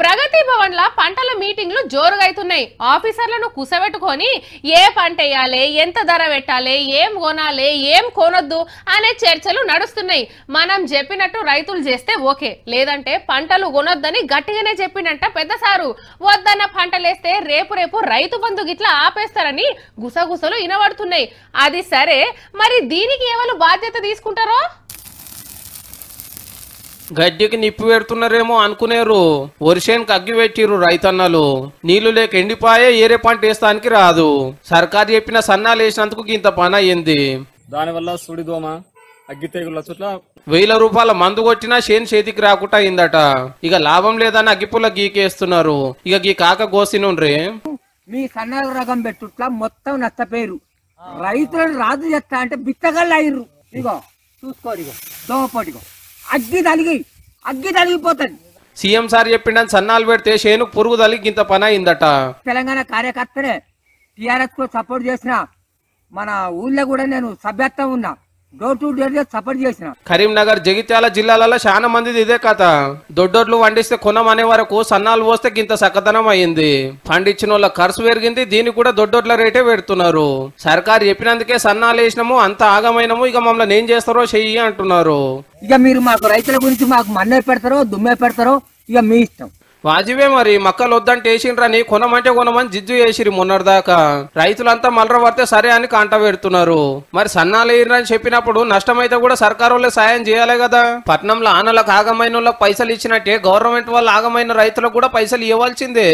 ప్రగతి భవన్ లా పంటల మీటింగ్లు జోరుగైతున్నాయి ఆఫీసర్లను కుసబెట్టుకొని ఏ పంట వేయాలి ఎంత ధర పెట్టాలి ఏం కొనాలి ఏం కొనొద్దు అనే చర్చలు నడుస్తున్నాయి మనం చెప్పినట్టు రైతులు చేస్తే ఓకే లేదంటే పంటలు కొనొద్దని గట్టిగానే చెప్పినట్ట పెద్ద సారు వద్దన్న పంటలేస్తే రేపు రేపు రైతు బంధు గిట్లా ఆపేస్తారని గుసగుసలు వినబడుతున్నాయి అది సరే మరి దీనికి ఎవరు బాధ్యత తీసుకుంటారో గడ్డికి నిప్పు పెడుతున్నారేమో అనుకునేరు వరిసేనుకి అగ్గి పెట్టిరు రైతన్నలు నీళ్లు లేక ఎండిపాయే ఏరే పంట వేస్తానికి రాదు సర్కారు చెప్పిన సన్నాలు వేసినందుకు ఇంత పని అయింది దానివల్ల సుడిదోమ అగ్గి వేల రూపాయల మందు కొట్టినా చేను చేతికి రాకుండా అయిందట ఇక లాభం లేదని అగ్గిపుల్ల గీకేస్తున్నారు ఇక గీ కాక గోసినుండ్రి మీ సన్నాల రకం పెట్టుట్లా మొత్తం నష్టపోయారు రైతులను రాదు చేస్తా అంటే బిత్తగళ్ళు లేరు ఇగో చూసుకోరు ఇగో దోమపోటిగో అగ్గి తలిగి అగ్గి తలిగిపోతుంది సీఎం సార్ చెప్పిండని సన్నాలు పెడితే షేనుకు పురుగు తలిగి ఇంత పని అయిందట తెలంగాణ కార్యకర్తనే టిఆర్ఎస్ కు సపోర్ట్ చేసిన మన ఊళ్ళో కూడా నేను సభ్యత్వం ఉన్నా కరీంనగర్ జగిత్యాల జిల్లాలలో చాలా మందిది ఇదే కథ దొడ్డోట్లు వండిస్తే అనే వరకు సన్నాలు పోస్తే గింత సక్కతనం అయింది పండించిన వాళ్ళ ఖర్చు పెరిగింది దీన్ని కూడా దొడ్డోట్ల రేటే పెడుతున్నారు సర్కారు చెప్పినందుకే సన్నాలు వేసినాము అంత ఆగమైనము ఇక మమ్మల్ని ఏం చేస్తారో చెయ్యి అంటున్నారు ఇక మీరు మాకు రైతుల గురించి మాకు మన్నే పెడతారో దుమ్మే పెడతారో ఇక మీ ఇష్టం వాజీవే మరి మక్కలు వద్దంటే వేసిండ్రని కొనమంటే కొనమని జిద్దు వేసిరి మొన్నటిదాకా రైతులంతా మలర పడితే సరే అని కంట పెడుతున్నారు మరి సన్నాలు ఇర్రని చెప్పినప్పుడు నష్టమైతే కూడా సర్కారు సాయం చేయాలి కదా పట్నంలో ఆనలకు ఆగమైన పైసలు ఇచ్చినట్టే గవర్నమెంట్ వాళ్ళు ఆగమైన రైతులకు కూడా పైసలు ఇవ్వాల్సిందే